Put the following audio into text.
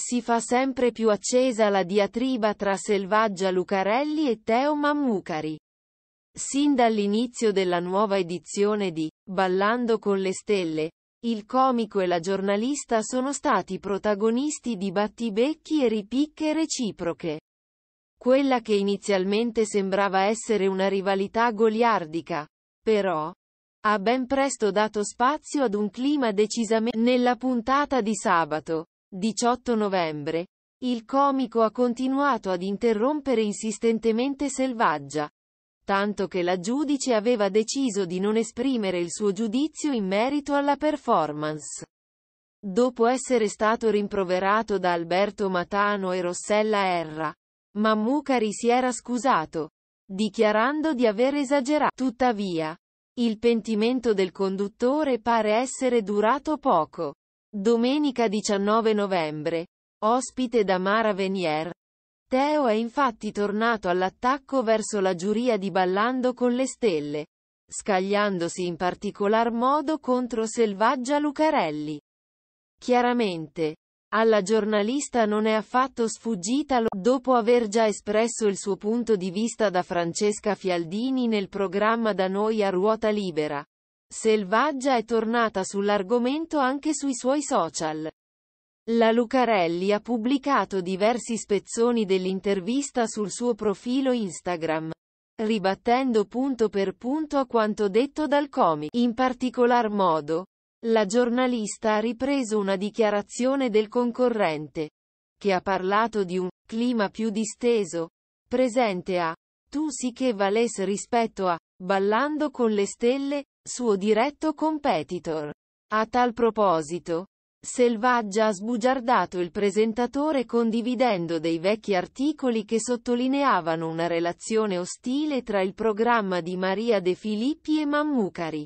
Si fa sempre più accesa la diatriba tra Selvaggia Lucarelli e Teo Mammucari. Sin dall'inizio della nuova edizione di Ballando con le stelle, il comico e la giornalista sono stati protagonisti di battibecchi e ripicche reciproche. Quella che inizialmente sembrava essere una rivalità goliardica, però, ha ben presto dato spazio ad un clima decisamente nella puntata di sabato. 18 novembre. Il comico ha continuato ad interrompere insistentemente Selvaggia, tanto che la giudice aveva deciso di non esprimere il suo giudizio in merito alla performance. Dopo essere stato rimproverato da Alberto Matano e Rossella Erra, Mammucari si era scusato, dichiarando di aver esagerato. Tuttavia, il pentimento del conduttore pare essere durato poco. Domenica 19 novembre. Ospite da Mara Venier. Teo è infatti tornato all'attacco verso la giuria di Ballando con le Stelle, scagliandosi in particolar modo contro Selvaggia Lucarelli. Chiaramente, alla giornalista non è affatto sfuggita lo, dopo aver già espresso il suo punto di vista da Francesca Fialdini nel programma Da noi a ruota libera. Selvaggia è tornata sull'argomento anche sui suoi social. La Lucarelli ha pubblicato diversi spezzoni dell'intervista sul suo profilo Instagram, ribattendo punto per punto a quanto detto dal comico. In particolar modo, la giornalista ha ripreso una dichiarazione del concorrente, che ha parlato di un clima più disteso, presente a tu sì che vales rispetto a Ballando con le stelle, suo diretto competitor. A tal proposito, Selvaggia ha sbugiardato il presentatore condividendo dei vecchi articoli che sottolineavano una relazione ostile tra il programma di Maria De Filippi e Mammucari.